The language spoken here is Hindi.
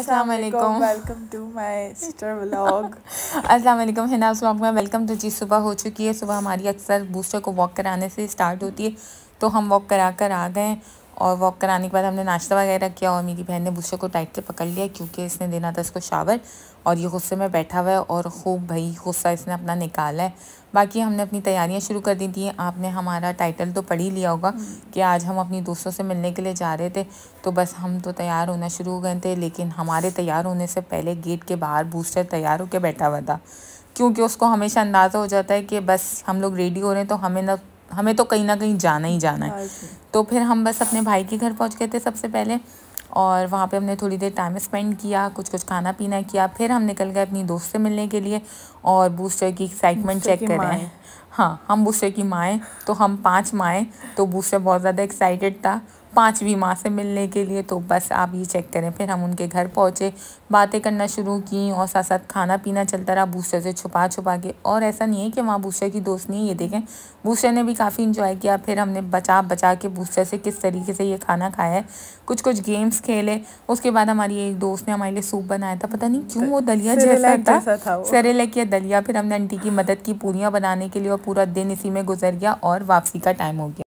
वालेकुम welcome to my sister vlog Aslam Hina उस में वेलकम तो जी सुबह हो चुकी है सुबह हमारी अक्सर बूस्टर को वॉक कराने से स्टार्ट होती है तो हम वॉक करा कर आ गए और वॉक कराने के बाद हमने नाश्ता वगैरह किया और मेरी बहन ने बुशे को टाइट से पकड़ लिया क्योंकि इसने देना था इसको शावर और ये गुस्से में बैठा हुआ है और खूब भाई गुस्सा इसने अपना निकाला है बाकी हमने अपनी तैयारियां शुरू कर दी थी आपने हमारा टाइटल तो पढ़ ही लिया होगा कि आज हम अपनी दोस्तों से मिलने के लिए जा रहे थे तो बस हम तो तैयार होना शुरू हो गए थे लेकिन हमारे तैयार होने से पहले गेट के बाहर बूस्टर तैयार होकर बैठा हुआ था क्योंकि उसको हमेशा अंदाज़ा हो जाता है कि बस हम लोग रेडी हो रहे हैं तो हमें ना हमें तो कहीं ना कहीं जाना ही जाना है तो फिर हम बस अपने भाई के घर पहुंच गए थे सबसे पहले और वहाँ पे हमने थोड़ी देर टाइम स्पेंड किया कुछ कुछ खाना पीना किया फिर हम निकल गए अपनी दोस्त से मिलने के लिए और बूस्टर की एक्साइटमेंट चेक कर रहे हैं हाँ हम बूस्टर की माएँ तो हम पाँच माएँ तो बूस्टर बहुत ज़्यादा एक्साइटेड था पाँचवीं माँ से मिलने के लिए तो बस आप ये चेक करें फिर हम उनके घर पहुँचे बातें करना शुरू की और साथ साथ खाना पीना चलता रहा बूस्टर से छुपा छुपा के और ऐसा नहीं है कि वहाँ बूस्टर की दोस्त नहीं है ये देखें बूस्टर ने भी काफ़ी इंजॉय किया फिर हमने बचा बचा के बूस्टर से किस तरीके से ये खाना खाया है कुछ कुछ गेम्स खेले उसके बाद हमारी एक दोस्त ने हमारे लिए सूप बनाया था पता नहीं क्यों वो दलिया जैसा था, था सरेलक या दलिया फिर हमने आंटी की मदद की पूरियाँ बनाने के लिए और पूरा दिन इसी में गुजर गया और वापसी का टाइम हो गया